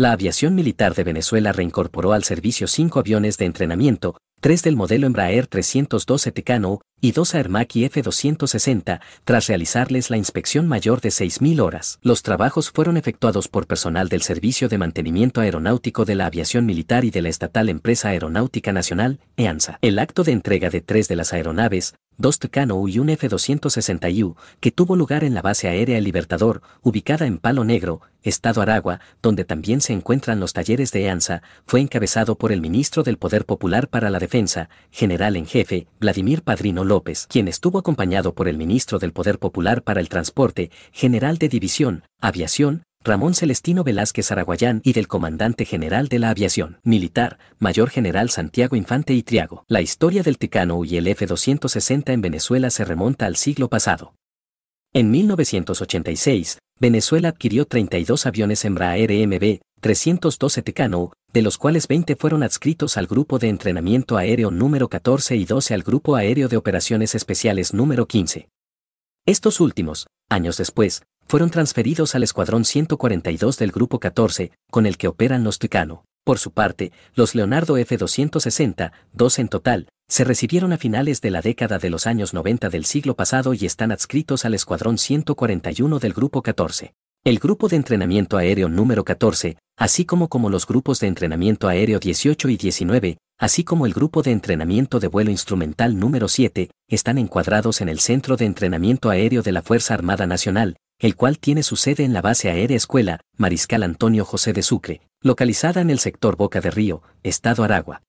La aviación militar de Venezuela reincorporó al servicio cinco aviones de entrenamiento, tres del modelo Embraer 312 Tecano y dos Aermac F-260, tras realizarles la inspección mayor de 6.000 horas. Los trabajos fueron efectuados por personal del Servicio de Mantenimiento Aeronáutico de la Aviación Militar y de la estatal Empresa Aeronáutica Nacional, EANSA. El acto de entrega de tres de las aeronaves, dos Tucano y un F-260U, que tuvo lugar en la base aérea Libertador, ubicada en Palo Negro, Estado Aragua, donde también se encuentran los talleres de ANSA, fue encabezado por el ministro del Poder Popular para la Defensa, general en jefe, Vladimir Padrino López, quien estuvo acompañado por el ministro del Poder Popular para el Transporte, general de División, Aviación, Ramón Celestino Velázquez Araguayán y del Comandante General de la Aviación Militar, Mayor General Santiago Infante y Triago. La historia del Ticano y el F-260 en Venezuela se remonta al siglo pasado. En 1986, Venezuela adquirió 32 aviones Embraer mb 312 Ticano, de los cuales 20 fueron adscritos al Grupo de Entrenamiento Aéreo número 14 y 12 al Grupo Aéreo de Operaciones Especiales número 15. Estos últimos, años después, fueron transferidos al Escuadrón 142 del Grupo 14, con el que operan los Tucano. Por su parte, los Leonardo F-260, dos en total, se recibieron a finales de la década de los años 90 del siglo pasado y están adscritos al Escuadrón 141 del Grupo 14. El Grupo de Entrenamiento Aéreo número 14, así como como los Grupos de Entrenamiento Aéreo 18 y 19, así como el Grupo de Entrenamiento de Vuelo Instrumental número 7, están encuadrados en el Centro de Entrenamiento Aéreo de la Fuerza Armada Nacional, el cual tiene su sede en la base aérea escuela Mariscal Antonio José de Sucre, localizada en el sector Boca de Río, Estado Aragua,